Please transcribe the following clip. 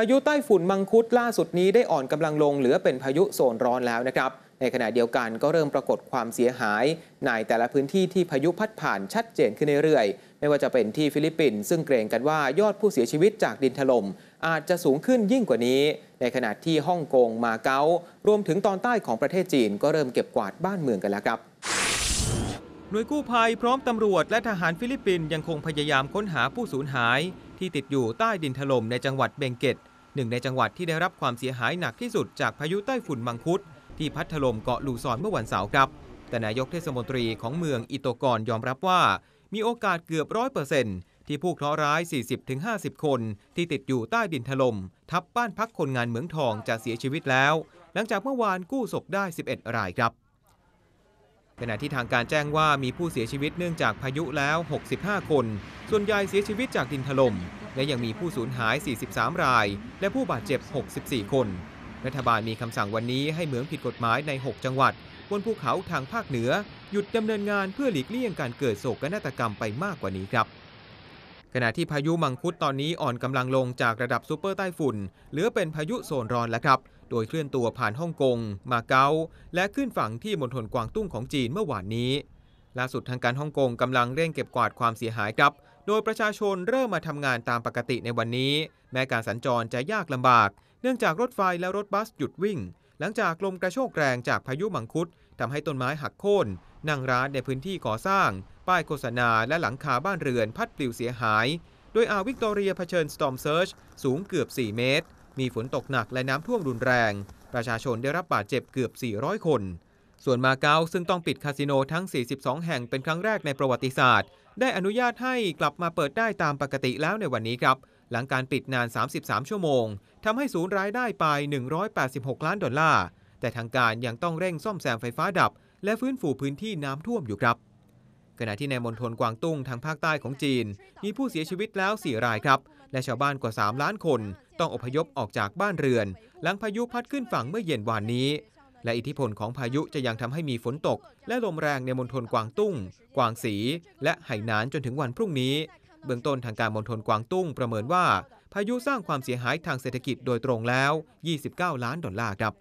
พายุใต้ฝุ่นมังคุดล่าสุดนี้ได้อ่อนกำลังลง เหลือเป็นพายุโซนร้อนแล้วนะครับ ในขณะเดียวกันก็เริ่มปรากฏความเสียหายในแต่ละพื้นที่ที่พายุพัดผ่านชัดเจนขึ้นเรื่อยๆไม่ว่าจะเป็นที่ฟิลิปปินส์ซึ่งเกรงกันว่ายอดผู้เสียชีวิตจากดินถล่มอาจจะสูงขึ้นยิ่งกว่านี้ ในขณะที่ฮ่องกงมาเก๊ารวมถึงตอนใต้ของประเทศจีน ก็เริ่มเก็บกวาดบ้านเมืองกันแล้วครับ หน่วยกู้ภัยพร้อมตำรวจและทหารฟิลิปปินส์ยังคงพยายามค้นหาผู้สูญหายที่ติดอยู่ใต้ดินถล่มในจังหวัดเบงเกตหนึ่งในจังหวัดที่ได้รับความเสียหายหนักที่สุดจากพายุใต้ฝุ่นมังคุดที่พัดถล่มเกาะลูซอนเมื่อวันเสาร์ครับ แต่นายกเทศมนตรีของเมืองอิโตกอนยอมรับว่า มีโอกาสเกือบร้อยเปอร์เซ็นต์ที่ผู้เคราะห์ร้าย 40-50 คน ที่ติดอยู่ใต้ดินถล่มทับบ้านพักคนงานเหมืองทองจะเสียชีวิตแล้ว หลังจากเมื่อวานกู้ศพได้ 11 รายครับขณะที่ทางการแจ้งว่ามีผู้เสียชีวิตเนื่องจากพายุแล้ว 65 คน ส่วนใหญ่เสียชีวิตจากดินถลม่มและยังมีผู้สูญหาย 43 ราย และผู้บาดเจ็บ 64 คน รัฐบาลมีคำสั่งวันนี้ให้เหมืองผิดกฎหมายใน 6 จังหวัดบนภูเขาทางภาคเหนือ หยุดดำเนินงานเพื่อหลีกเลี่ยงการเกิดโศกนาฏกรรมไปมากกว่านี้ครับขณะที่พายุมังคุดตอนนี้อ่อนกำลังลงจากระดับซูเปอร์ใต้ฝุ่น เหลือเป็นพายุโซนร้อนแล้วครับ โดยเคลื่อนตัวผ่านฮ่องกงมาเก๊าและขึ้นฝั่งที่มณฑลกวางตุ้งของจีนเมื่อวานนี้ ล่าสุดทางการฮ่องกงกำลังเร่งเก็บกวาดความเสียหายครับ โดยประชาชนเริ่มมาทำงานตามปกติในวันนี้ แม้การสัญจรจะยากลำบาก เนื่องจากรถไฟและรถบัสหยุดวิ่ง หลังจากลมกระโชกแรงจากพายุมังคุดทำให้ต้นไม้หักโค่น นั่งร้านในพื้นที่ก่อสร้าง ป้ายโฆษณาและหลังคาบ้านเรือนพัดปลิวเสียหาย โดยอ่าววิกตอเรียเผชิญสตอมเซิร์ชสูงเกือบ 4 เมตร มีฝนตกหนักและน้ำท่วมรุนแรง ประชาชนได้รับบาดเจ็บเกือบ 400 คน ส่วนมาเก๊าซึ่งต้องปิดคาสิโนทั้ง 42 แห่งเป็นครั้งแรกในประวัติศาสตร์ ได้อนุญาตให้กลับมาเปิดได้ตามปกติแล้วในวันนี้ครับ หลังการปิดนาน 33 ชั่วโมงทำให้ศูนย์รายได้ไป 186 ล้านดอลลาร์แต่ทางการยังต้องเร่งซ่อมแซมไฟฟ้าดับ และฟื้นฟูพื้นที่น้ำท่วมอยู่ครับ ขณะที่ในมณฑลกวางตุ้งทางภาคใต้ของจีน มีผู้เสียชีวิตแล้ว4รายครับ และชาวบ้านกว่า 3 ล้านคนต้องอพยพออกจากบ้านเรือน หลังพายุพัดขึ้นฝั่งเมื่อเย็นวานนี้ และอิทธิพลของพายุจะยังทำให้มีฝนตก และลมแรงในมณฑลกวางตุ้ง กวางสี และไหหนานจนถึงวันพรุ่งนี้ เบื้องต้นทางการมณฑลกวางตุ้งประเมินว่า พายุสร้างความเสียหายทางเศรษฐกิจโดยตรงแล้ว 29 ล้านดอลลาร์ครับ